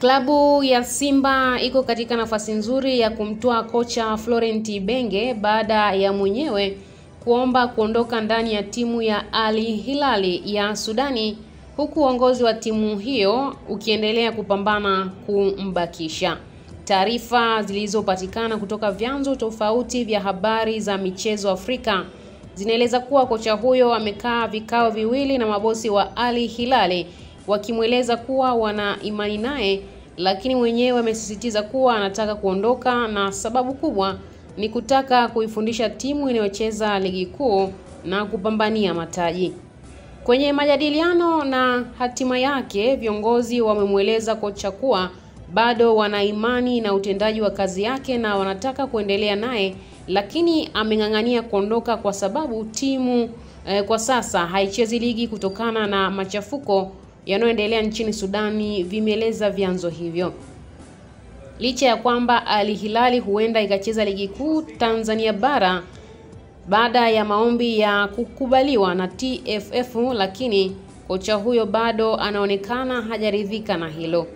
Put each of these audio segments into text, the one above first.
Klabu ya Simba iko katika nafasi nzuri ya kumtoa kocha Florent Ibenge baada ya mwenyewe kuomba kuondoka ndani ya timu ya Ali Hilali ya Sudani huku uongozi wa timu hiyo ukiendelea kupambana kumbakisha. Taarifa zilizopatikana kutoka vyanzo tofauti vya habari za michezo Afrika zinaeleza kuwa kocha huyo amekaa vikao viwili na mabosi wa Ali Hilali wakimweleza kuwa wana imani naye, lakini mwenyewe amesisitiza kuwa anataka kuondoka na sababu kubwa ni kutaka kuifundisha timu inayocheza ligi kuu na kupambania mataji. Kwenye majadiliano na hatima yake, viongozi wamemweleza kocha kuwa bado wana imani na utendaji wa kazi yake na wanataka kuendelea naye, lakini ameng'ang'ania kuondoka kwa sababu timu eh, kwa sasa haichezi ligi kutokana na machafuko yanayoendelea nchini Sudani, vimeeleza vyanzo hivyo. Licha ya kwamba Al Hilali huenda ikacheza ligi kuu Tanzania bara baada ya maombi ya kukubaliwa na TFF, lakini kocha huyo bado anaonekana hajaridhika na hilo.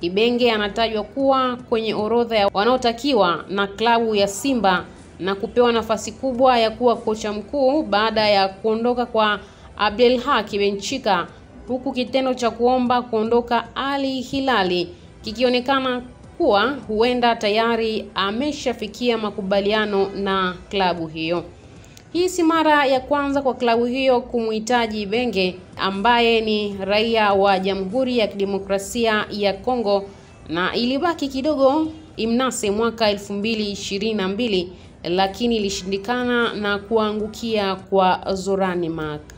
Ibenge anatajwa kuwa kwenye orodha ya wanaotakiwa na klabu ya Simba na kupewa nafasi kubwa ya kuwa kocha mkuu baada ya kuondoka kwa Abdelhak Benchika huku kitendo cha kuomba kuondoka Ali Hilali kikionekana kuwa huenda tayari ameshafikia makubaliano na klabu hiyo. Hii si mara ya kwanza kwa klabu hiyo kumhitaji Benge ambaye ni raia wa Jamhuri ya Kidemokrasia ya Kongo na ilibaki kidogo imnase mwaka 2022 lakini ilishindikana na kuangukia kwa Zorani Mark.